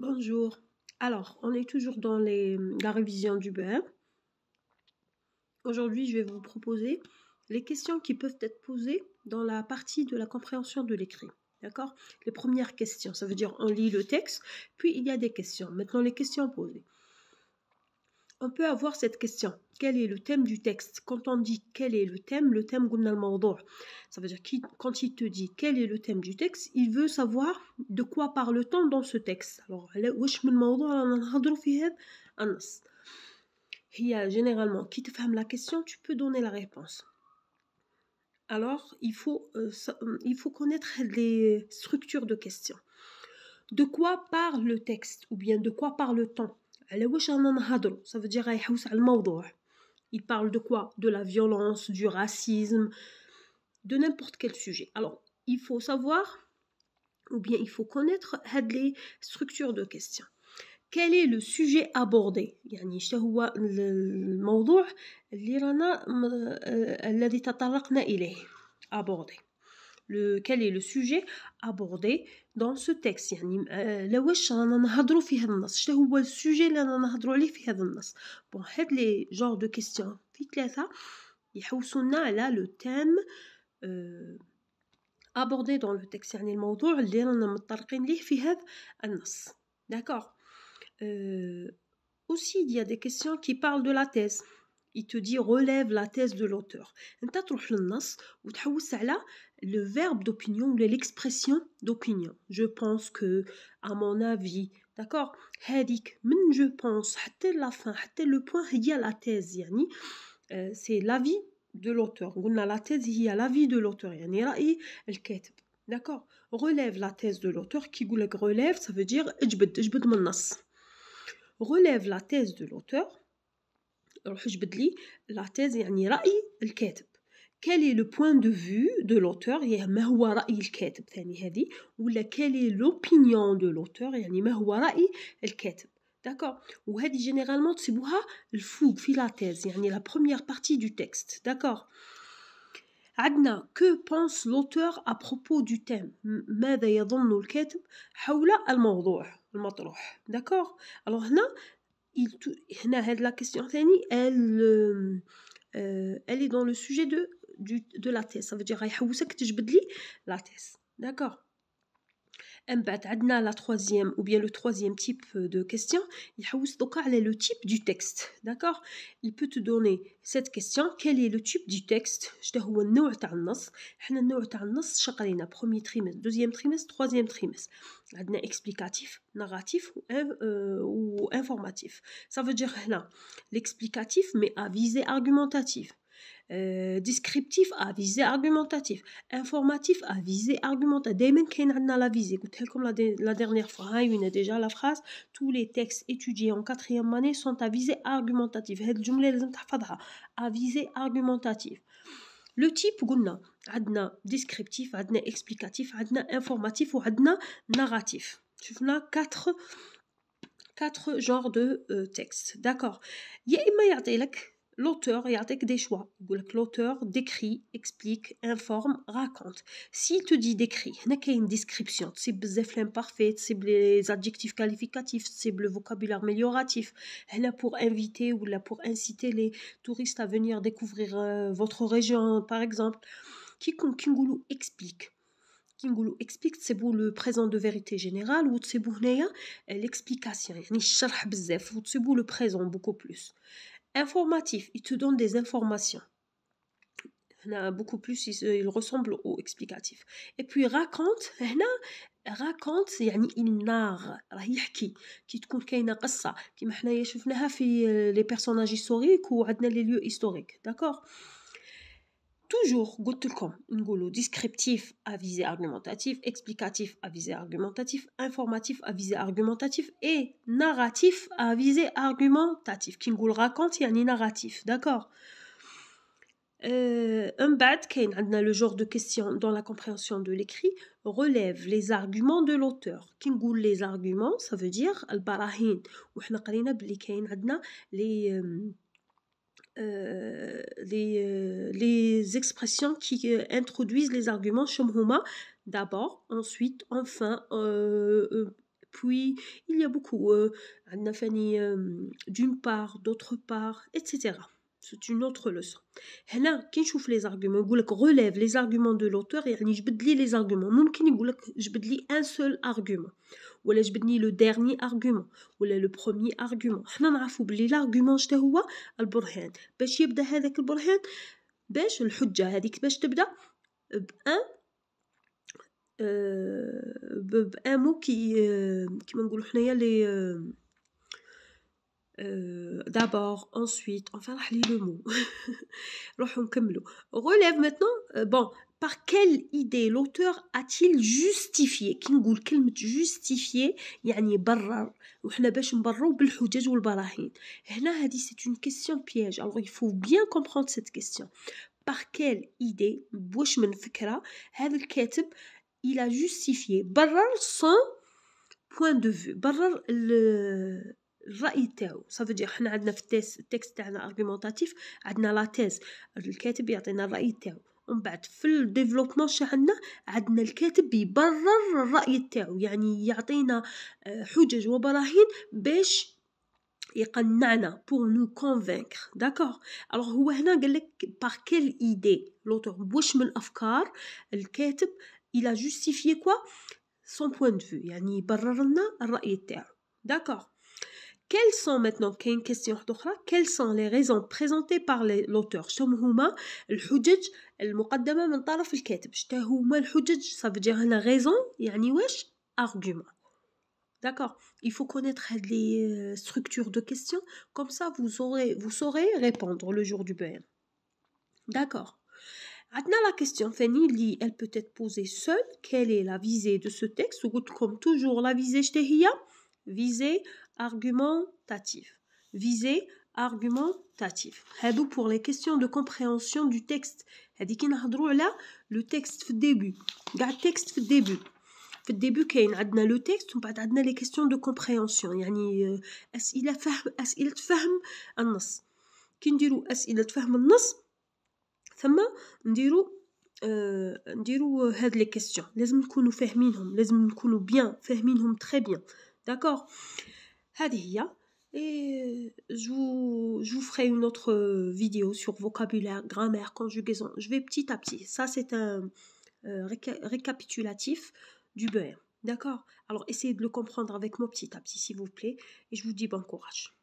Bonjour. Alors, on est toujours dans la révision du BE. Aujourd'hui, je vais vous proposer les questions qui peuvent être posées dans la partie de la compréhension de l'écrit. D'accord Les premières questions, ça veut dire on lit le texte, puis il y a des questions. Maintenant, les questions posées on peut avoir cette question. Quel est le thème du texte Quand on dit quel est le thème, le thème ça veut dire quand il te dit quel est le thème du texte, il veut savoir de quoi parle-t-on dans ce texte. Alors, il y a généralement, qui te ferme la question, tu peux donner la réponse. Alors, il faut, euh, il faut connaître les structures de questions. De quoi parle le texte ou bien de quoi parle-t-on ça veut dire il parle de quoi de la violence du racisme de n'importe quel sujet alors il faut savoir ou bien il faut connaître les structures de questions quel est le sujet abordé il اش هو الموضوع اللي abordé le, quel est le sujet abordé dans ce texte يعني لواش رانا نهضروا في هذا النص شنو هو السوجي اللي رانا نهضروا عليه في هذا النص بون هاد لي جور دو كيستيون في ثلاثه يحوسونا على لو تيم abordé dans le texte يعني الموضوع اللي رانا متطرقين ليه في هذا النص داكوغ euh, aussi il y a des questions qui parlent de la thèse il te dit relève la thèse de l'auteur. تروح للنص وتحوس le verbe d'opinion ou l'expression d'opinion. Je pense que à mon avis, d'accord je pense حتى la fin حتى le point a la thèse يعني euh, c'est l'avis de l'auteur. a la thèse هي l'avis de l'auteur يعني رأي الكاتب. D'accord Relève la thèse de l'auteur qui relève ça veut dire Relève la thèse de l'auteur la thèse quel est le point de vue de l'auteur Quelle est l'opinion de l'auteur D'accord Et d'accord généralement cest la première partie du texte d'accord que pense l'auteur à propos du thème d'accord alors هنا هاد لا كيسيون ثاني elle euh, euh, elle est dans le sujet de du de la thèse ça veut dire غيحوسك تجبد لي la thèse d'accord la troisième ou bien le troisième type euh, de question, il est le type du texte, d'accord Il peut te donner cette question, quel est le type du texte premier trimestre, deuxième trimestre, troisième trimestre. explicatif, narratif euh, ou informatif. Ça veut dire l'explicatif mais à visée argumentative. Euh, descriptif à visée argumentative, informatif à visée argumentative. Demain, la visée, comme la, dernière fois, il hein, a déjà la phrase tous les textes étudiés en quatrième année sont à visée argumentative. À visée argumentatif. Le type, gunna, adna descriptif, adna explicatif, adna informatif ou adna narratif. Tu 4 quatre, quatre genres de euh, textes. D'accord. Il y a l'auteur a des choix l'auteur décrit explique informe raconte si te dit décrit n'a qu'une description تصيب بزاف l'imparfait c'est les adjectifs qualificatifs c'est le vocabulaire amélioratif est pour inviter ou là pour inciter les touristes à venir découvrir euh, votre région par exemple quiconque explique. Kingoulou explique le présent de vérité générale ou ou de جينيرال l'explication. Y a يعني الشرح بزاف وتسيبوا le présent, beaucoup plus informatif, il te donne des informations. Il beaucoup plus, il, ressemble au explicatif. Et puis raconte, il a, raconte, il narre, qui te qui les personnages historiques ou les lieux historiques. D'accord Toujours, comme Ngolo, descriptif à argumentatif, explicatif à argumentatif, informatif à argumentatif et narratif à visée argumentatif. Kingoul raconte, il y a narratif, d'accord euh, Un bad, a le genre de question dans la compréhension de l'écrit, relève les arguments de l'auteur. Kingoul les arguments, ça veut dire al-barahin. Ou les. Euh, euh, euh, les, expressions qui euh, introduisent les arguments shumhuma d'abord, ensuite, enfin, puis il y a beaucoup, d'une part, d'autre part, etc. سيت اون اوتر لوسون هنا كي نشوف لي زارغومون يقول لك ريليف لي زارغومون دو لوتور يعني جبد لي لي زارغومون ممكن يقول لك جبد لي ان سول ارغومون ولا جبدني لو ديرني ارغومون ولا لو برومي ارغومون حنا نعرفوا بلي لارغومون شتا هو البرهان باش يبدا هذاك البرهان باش الحجه هذيك باش تبدا بان بان مو كي كيما نقولوا حنايا لي Euh, d'abord, ensuite, enfin, le mot. Relève maintenant, euh, bon, par quelle idée l'auteur a-t-il justifié كي نقول justifié يعني برر وحنا c'est une question piège alors il faut bien comprendre cette question par quelle idée بوش il a justifié برر son point de vue le الراي تاعو صافي حنا عندنا في التكست تاعنا ارغيمونتاتيف عندنا لا تيز الكاتب يعطينا الراي تاعو ومن بعد في الديفلوبمون شا عندنا عندنا الكاتب يبرر الراي تاعو يعني يعطينا آه، حجج وبراهين باش يقنعنا pour nous convaincre d'accord alors هو هنا قال لك par quelle idée l'auteur واش من الافكار الكاتب il a justifié quoi son point de vue يعني يبررلنا لنا الراي تاعو d'accord quelles sont maintenant question quelles sont les raisons présentées par l'auteur ça dire raison argument D'accord Il faut connaître les euh, structures de questions, comme ça vous, aurez, vous saurez répondre le jour du BN. D'accord Maintenant, la question Fanny, elle peut être posée seule. Quelle est la visée de ce texte Comme toujours, la visée, je hein? visée argumentatif. Viser, argumentatif. Hadou pour les questions de compréhension du texte. هذيك نهضروا là le texte في début. le texte في euh, a في texte كاين عندنا a ومن بعد عندنا لي كيسيون دو les يعني اسئله فهم اسئله فهم النص كي نديروا اسئله Hein. et euh, je vous, ferai une autre euh, vidéo sur vocabulaire, grammaire, conjugaison. Je vais petit à petit. Ça, c'est un euh, récapitulatif du beurre D'accord Alors, essayez de le comprendre avec moi petit à petit, s'il vous plaît. Et je vous dis bon courage.